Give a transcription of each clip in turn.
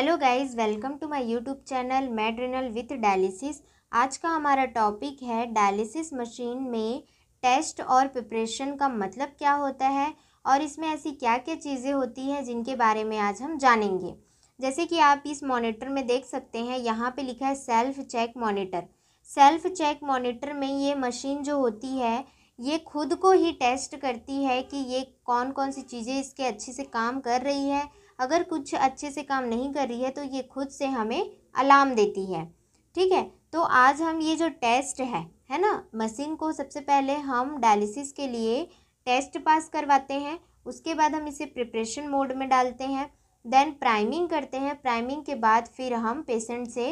hello guys welcome to my YouTube channel मैड्रिनल with dialysis आज का हमारा टॉपिक है डायलिसिस मशीन में टेस्ट और प्रिपरेशन का मतलब क्या होता है और इसमें ऐसी क्या क्या चीज़ें होती हैं जिनके बारे में आज हम जानेंगे जैसे कि आप इस मॉनिटर में देख सकते हैं यहाँ पे लिखा है self check monitor self check monitor में ये मशीन जो होती है ये खुद को ही टेस्ट करती है कि ये कौन कौन सी चीज़ें इसके अच्छे से काम कर रही है अगर कुछ अच्छे से काम नहीं कर रही है तो ये खुद से हमें अलार्म देती है ठीक है तो आज हम ये जो टेस्ट है है ना मशीन को सबसे पहले हम डायलिसिस के लिए टेस्ट पास करवाते हैं उसके बाद हम इसे प्रिपरेशन मोड में डालते हैं देन प्राइमिंग करते हैं प्राइमिंग के बाद फिर हम पेशेंट से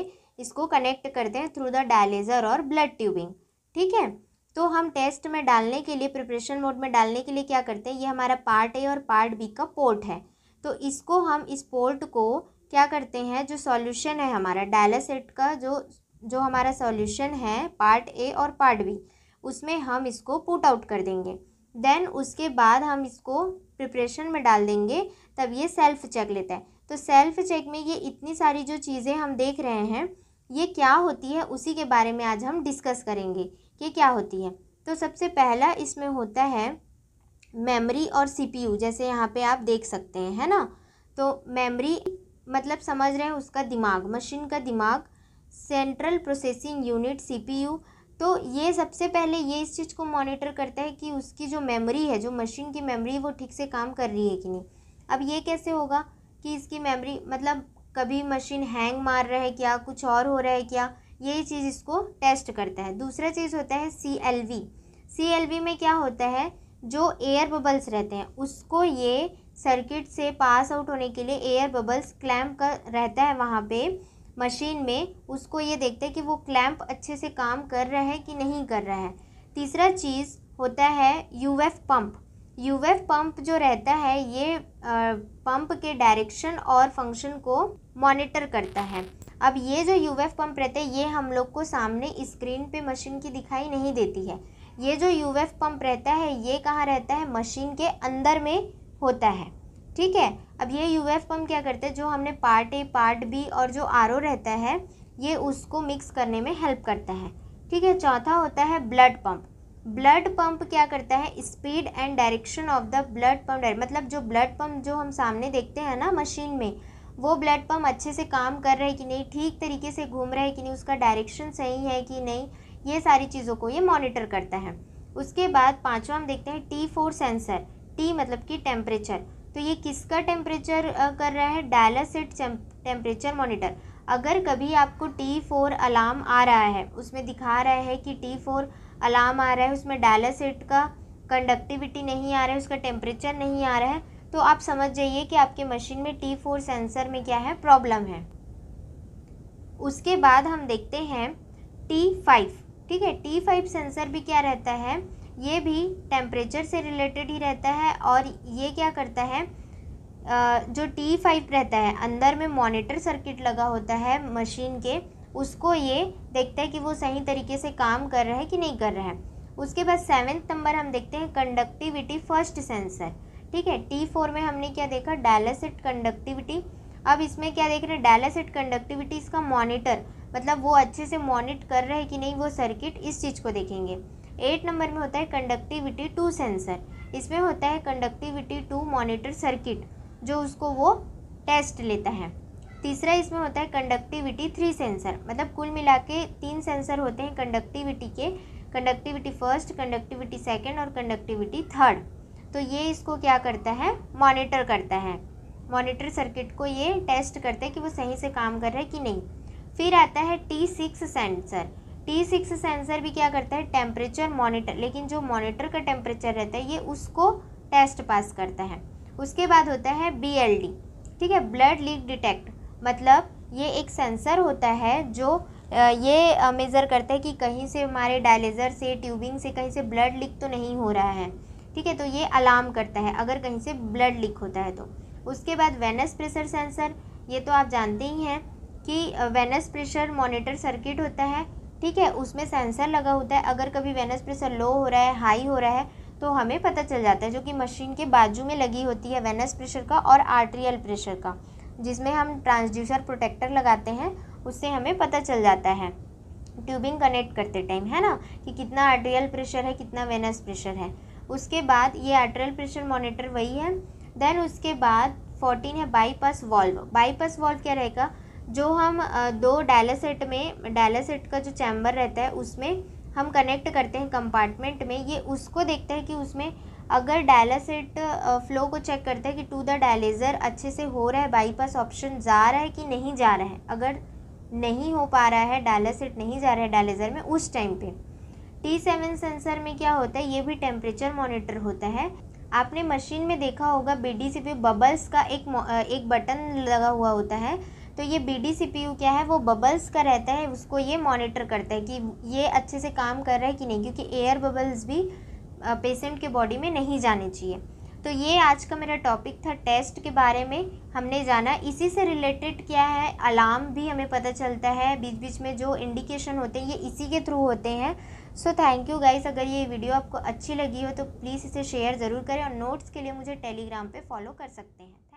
इसको कनेक्ट करते हैं थ्रू द डायलेजर और ब्लड ट्यूबिंग ठीक है तो हम टेस्ट में डालने के लिए प्रिपरेशन मोड में डालने के लिए क्या करते हैं ये हमारा पार्ट ए और पार्ट बी का पोर्ट है तो इसको हम इस पोर्ट को क्या करते हैं जो सॉल्यूशन है हमारा डायलासेट का जो जो हमारा सॉल्यूशन है पार्ट ए और पार्ट बी उसमें हम इसको पुट आउट कर देंगे देन उसके बाद हम इसको प्रिपरेशन में डाल देंगे तब ये सेल्फ चेक लेता है तो सेल्फ चेक में ये इतनी सारी जो चीज़ें हम देख रहे हैं ये क्या होती है उसी के बारे में आज हम डिस्कस करेंगे कि क्या होती है तो सबसे पहला इसमें होता है मेमोरी और सीपीयू जैसे यहाँ पे आप देख सकते हैं है ना तो मेमोरी मतलब समझ रहे हैं उसका दिमाग मशीन का दिमाग सेंट्रल प्रोसेसिंग यूनिट सीपीयू तो ये सबसे पहले ये इस चीज़ को मॉनिटर करता है कि उसकी जो मेमोरी है जो मशीन की मेमोरी वो ठीक से काम कर रही है कि नहीं अब ये कैसे होगा कि इसकी मेमोरी मतलब कभी मशीन हैंग मार रहा है क्या कुछ और हो रहा है क्या ये चीज़ इसको टेस्ट करता है दूसरा चीज़ होता है C L V C L V में क्या होता है जो एयर बबल्स रहते हैं उसको ये सर्किट से पास आउट होने के लिए एयर बबल्स क्लैम्प कर रहता है वहाँ पे मशीन में उसको ये देखते हैं कि वो क्लैम्प अच्छे से काम कर रहा है कि नहीं कर रहा है तीसरा चीज़ होता है यूएफ पंप यूएफ पंप जो रहता है ये पंप के डायरेक्शन और फंक्शन को मॉनिटर करता है अब ये जो यूएफ पंप रहते हैं ये हम लोग को सामने स्क्रीन पे मशीन की दिखाई नहीं देती है ये जो यू पंप रहता है ये कहाँ रहता है मशीन के अंदर में होता है ठीक है अब ये यू पंप क्या करते हैं जो हमने पार्ट ए पार्ट बी और जो आर रहता है ये उसको मिक्स करने में हेल्प करता है ठीक है चौथा होता है ब्लड पम्प ब्लड पम्प क्या करता है speed and direction of the blood pump मतलब जो ब्लड पम्प जो हम सामने देखते हैं ना मशीन में वो ब्लड पम्प अच्छे से काम कर रहा है कि नहीं ठीक तरीके से घूम रहा है कि नहीं उसका डायरेक्शन सही है कि नहीं ये सारी चीज़ों को ये मॉनिटर करता है उसके बाद पाँचवा हम देखते हैं टी फोर सेंसर टी मतलब कि टेम्परेचर तो ये किसका टेम्परेचर कर रहा है डायलासिट टेम्परेचर मॉनिटर अगर कभी आपको टी फोर अलार्म आ रहा है उसमें दिखा रहा है कि टी फोर अलार्म आ रहा है उसमें डायलासिट का कंडक्टिविटी नहीं आ रहा है उसका टेम्परेचर नहीं आ रहा है तो आप समझ जाइए कि आपके मशीन में टी फोर सेंसर में क्या है प्रॉब्लम है उसके बाद हम देखते हैं टी फाइव ठीक है टी फाइव सेंसर भी क्या रहता है ये भी टेम्परेचर से रिलेटेड ही रहता है और ये क्या करता है जो टी फाइव रहता है अंदर में मॉनिटर सर्किट लगा होता है मशीन के उसको ये देखता है कि वो सही तरीके से काम कर रहा है कि नहीं कर रहा है उसके बाद सेवेंथ नंबर हम देखते हैं कंडक्टिविटी फर्स्ट सेंसर ठीक है टी फोर में हमने क्या देखा डायलासिट कंडक्टिविटी अब इसमें क्या देख रहे हैं डायलासिट कंडक्टिविटी इसका मॉनिटर मतलब वो अच्छे से मॉनिट कर रहे हैं कि नहीं वो सर्किट इस चीज़ को देखेंगे एट नंबर में होता है कंडक्टिविटी टू सेंसर इसमें होता है कंडक्टिविटी टू मॉनिटर सर्किट जो उसको वो टेस्ट लेता है तीसरा इसमें होता है कंडक्टिविटी थ्री सेंसर मतलब कुल मिला के तीन सेंसर होते हैं कंडक्टिविटी के कंडक्टिविटी फर्स्ट कंडक्टिविटी सेकेंड और कंडक्टिविटी थर्ड तो ये इसको क्या करता है मॉनिटर करता है मॉनिटर सर्किट को ये टेस्ट करता है कि वो सही से काम कर रहा है कि नहीं फिर आता है T six sensor T six sensor भी क्या करता है टेम्परेचर मॉनिटर लेकिन जो मॉनिटर का टेम्परेचर रहता है ये उसको टेस्ट पास करता है उसके बाद होता है बी एल डी ठीक है ब्लड लीक डिटेक्ट मतलब ये एक सेंसर होता है जो ये मेज़र करता है कि कहीं से हमारे डायलेजर से ट्यूबिंग से कहीं से ब्लड लीक तो नहीं हो रहा है ठीक है तो ये अलार्म करता है अगर कहीं से ब्लड लीक होता है तो उसके बाद वेनस प्रेशर सेंसर ये तो आप जानते ही हैं कि वेनस प्रेशर मॉनिटर सर्किट होता है ठीक है उसमें सेंसर लगा होता है अगर कभी वेनस प्रेशर लो हो रहा है हाई हो रहा है तो हमें पता चल जाता है जो कि मशीन के बाजू में लगी होती है वेनस प्रेशर का और आर्ट्रियल प्रेशर का जिसमें हम ट्रांसड्यूसर प्रोटेक्टर लगाते हैं उससे हमें पता चल जाता है ट्यूबिंग कनेक्ट करते टाइम है ना कि कितना आर्ट्रियल प्रेशर है कितना वेनस प्रेशर है उसके बाद ये आर्ट्रियल प्रेशर मॉनिटर वही है देन उसके बाद फोर्टीन है बाईपास वॉल्व बाईपास वॉल्व क्या रहेगा जो हम दो डायला सेट में डायला सेट का जो चैम्बर रहता है उसमें हम कनेक्ट करते हैं कंपार्टमेंट में ये उसको देखते हैं कि उसमें अगर डायला सेट फ्लो को चेक करता है कि टू द डायलेज़र अच्छे से हो रहा है बाईपास ऑप्शन जा रहा है कि नहीं जा रहा है अगर नहीं हो पा रहा है डायला सेट नहीं जा रहा है डायलेज़र में उस टाइम पर टी सेवन सेंसर में क्या होता है ये भी टेम्परेचर मोनिटर होता है आपने मशीन में देखा होगा बी डी सी पे बबल्स का एक एक बटन लगा हुआ होता है तो ये B D C P U क्या है वो बबल्स का रहता है उसको ये मॉनिटर करता है कि ये अच्छे से काम कर रहा है कि नहीं क्योंकि एयर बबल्स भी पेशेंट के बॉडी में नहीं जाने चाहिए तो ये आज का मेरा टॉपिक था टेस्ट के बारे में हमने जाना इसी से रिलेटेड क्या है अलार्म भी हमें पता चलता है बीच बीच में जो इंडिकेशन होते हैं ये इसी के थ्रू होते हैं सो थैंक यू गाइस अगर ये वीडियो आपको अच्छी लगी हो तो प्लीज़ इसे शेयर ज़रूर करें और नोट्स के लिए मुझे टेलीग्राम पे फॉलो कर सकते हैं